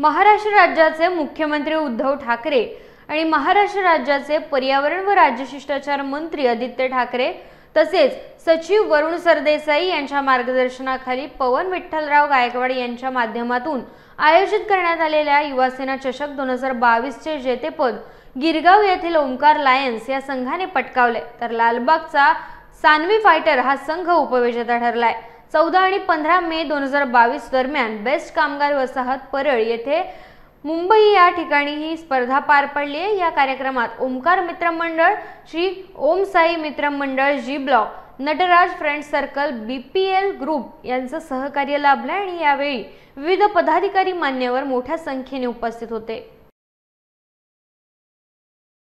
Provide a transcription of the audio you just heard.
महाराष्ट्र राज्याचे मुख्यमंत्री उद्धव ठाकरे आणि महाराष्ट्र राज्याचे पर्यावरण व राज्य शिष्टाचार मंत्री आदित्य ठाकरे तसेच सचिव वरुण सरदेसाई यांच्या मार्गदर्शनाखाली पवन विठ्ठलराव गायकवाड यांच्या माध्यमातून आयोजित करण्यात आलेल्या युवासेना चषक दोन हजार बावीसचे जेतेपद गिरगाव येथील ओंकार लायन्स या संघाने पटकावले तर लालबागचा सानवी फायटर हा संघ उपविजेता ठरलाय चौदा आणि पंधरा मे दोन हजार बावीस दरम्यान बेस्ट कामगार वसाहत परळ येथे मुंबई या ठिकाणी ही स्पर्धा पार पडली आहे या कार्यक्रमात ओमकार मित्रमंडळ श्री ओमसाई साई मित्रमंडळ G block Nataraj friend circle B P L group यांचं सहकार्य लाभलं आणि यावेळी विविध पदाधिकारी मान्यवर मोठ्या संख्येने उपस्थित होते